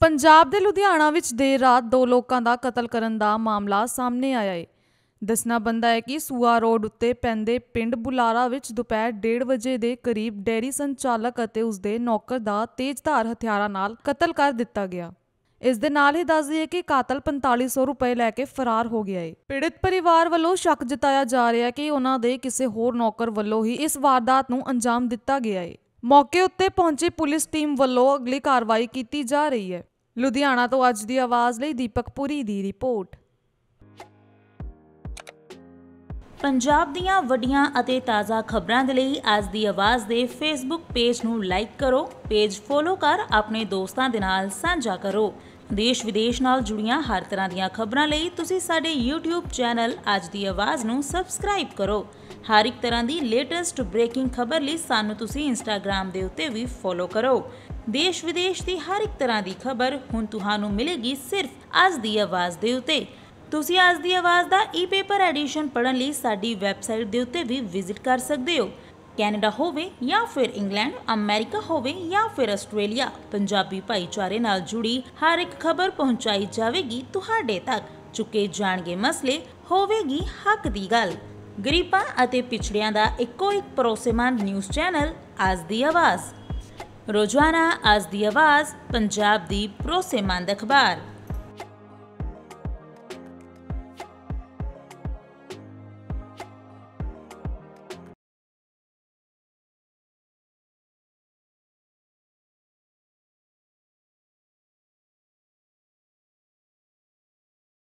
ਪੰਜਾਬ ਦੇ ਲੁਧਿਆਣਾ ਵਿੱਚ ਦੇਰ ਰਾਤ ਦੋ ਲੋਕਾਂ ਦਾ ਕਤਲ ਕਰਨ ਦਾ ਮਾਮਲਾ ਸਾਹਮਣੇ ਆਇਆ ਹੈ ਦੱਸਣਾ ਬੰਦਾ ਹੈ ਕਿ ਸੂਆ ਰੋਡ ਉੱਤੇ ਪੈਂਦੇ ਪਿੰਡ ਬੁਲਾਰਾ ਵਿੱਚ ਦੁਪਹਿਰ 1:30 ਵਜੇ ਦੇ ਕਰੀਬ ਡੇਰੀ ਸੰਚਾਲਕ ਅਤੇ ਉਸਦੇ ਨੌਕਰ ਦਾ ਤੇਜ਼ਧਾਰ ਹਥਿਆਰਾਂ ਨਾਲ ਕਤਲ ਕਰ ਦਿੱਤਾ ਗਿਆ ਇਸ ਦੇ ਨਾਲ ਹੀ ਦੱਸ ਦਈਏ ਕਿ ਕਾਤਲ 4500 ਰੁਪਏ ਲੈ ਕੇ ਫਰਾਰ ਹੋ ਗਿਆ ਹੈ ਪੀੜਤ ਪਰਿਵਾਰ ਵੱਲੋਂ ਸ਼ੱਕ ਜਤਾਇਆ ਜਾ ਰਿਹਾ ਹੈ ਕਿ ਉਹਨਾਂ ਦੇ ਕਿਸੇ ਹੋਰ ਨੌਕਰ ਵੱਲੋਂ ਹੀ ਇਸ ਵਾਰਦਾਤ ਨੂੰ ਅੰਜਾਮ ਦਿੱਤਾ ਗਿਆ ਹੈ ਮੌਕੇ ਉੱਤੇ ਪਹੁੰਚੀ ਪੁਲਿਸ ਟੀਮ ਵੱਲੋਂ ਅਗਲੀ ਕਾਰਵਾਈ ਕੀਤੀ ਜਾ ਰਹੀ ਹੈ ਲੁਧਿਆਣਾ ਤੋਂ ਅੱਜ ਦੀ ਆਵਾਜ਼ ਲਈ ਦੀਪਕ ਪੁਰੀ ਦੀ ਰਿਪੋਰਟ ਪੰਜਾਬ ਦੀਆਂ ਵੱਡੀਆਂ ਅਤੇ ਤਾਜ਼ਾ ਖਬਰਾਂ ਦੇ ਲਈ ਅੱਜ ਦੀ ਆਵਾਜ਼ ਦੇ ਫੇਸਬੁੱਕ ਪੇਜ ਨੂੰ ਲਾਈਕ ਕਰੋ ਪੇਜ ਫੋਲੋ ਕਰ ਆਪਣੇ ਦੋਸਤਾਂ ਦੇ ਨਾਲ ਸਾਂਝਾ ਕਰੋ ਦੇਸ਼ ਵਿਦੇਸ਼ ਨਾਲ ਜੁੜੀਆਂ ਹਰ ਤਰ੍ਹਾਂ ਦੀਆਂ ਖਬਰਾਂ ਲਈ ਤੁਸੀਂ ਸਾਡੇ YouTube ਚੈਨਲ ਅੱਜ ਦੀ ਆਵਾਜ਼ ਨੂੰ ਸਬਸਕ੍ਰਾਈਬ ਕਰੋ ਹਰ ਇੱਕ ਤਰ੍ਹਾਂ ਦੀ ਲੇਟੈਸਟ ਬ੍ਰੇਕਿੰਗ ਖਬਰ ਲਈ ਸਾਨੂੰ ਤੁਸੀਂ Instagram ਦੇ ਉੱਤੇ ਵੀ ਫੋਲੋ ਕਰੋ ਦੇਸ਼ ਵਿਦੇਸ਼ ਦੀ ਹਰ ਇੱਕ ਤਰ੍ਹਾਂ ਦੀ ਖਬਰ ਹੁਣ ਤੁਹਾਨੂੰ ਮਿਲੇਗੀ ਸਿਰਫ ਅੱਜ ਦੀ ਆਵਾਜ਼ ਦੇ ਉਤੇ ਤੁਸੀਂ ਅੱਜ ਦੀ ਆਵਾਜ਼ ਦਾ ਈ-ਪੇਪਰ ਐਡੀਸ਼ਨ ਪੜਨ ਲਈ ਸਾਡੀ ਵੈਬਸਾਈਟ ਦੇ ਉੱਤੇ ਵੀ ਵਿਜ਼ਿਟ ਕਰ ਸਕਦੇ ਹੋ ਕੈਨੇਡਾ ਹੋਵੇ ਜਾਂ ਫਿਰ ਇੰਗਲੈਂਡ ਅਮਰੀਕਾ ਹੋਵੇ ਜਾਂ ਫਿਰ ਆਸਟ੍ਰੇਲੀਆ ਪੰਜਾਬੀ ਭਾਈਚਾਰੇ ਨਾਲ ਜੁੜੀ ਹਰ ਇੱਕ ਖਬਰ ਪਹੁੰਚਾਈ ਜਾਵੇਗੀ ਤੁਹਾਡੇ ਤੱਕ ਚੁੱਕੇ ਜਾਣਗੇ ਮਸਲੇ ਹੋਵੇਗੀ ਹੱਕ ਦੀ ਗੱਲ ਗਰੀਬਾਂ ਅਤੇ ਪਿਛੜਿਆਂ ਦਾ ਇੱਕੋ ਇੱਕ ਪਰੋਸੇਮਾਨ ਨਿਊਜ਼ ਚੈਨਲ ਅੱਜ ਦੀ ਆਵਾਜ਼ ਰੋਜ਼ਾਨਾ ਅੱਜ ਦੀ ਆਵਾਜ਼ ਪੰਜਾਬ ਦੀ ਭਰੋਸੇਮੰਦ ਅਖਬਾਰ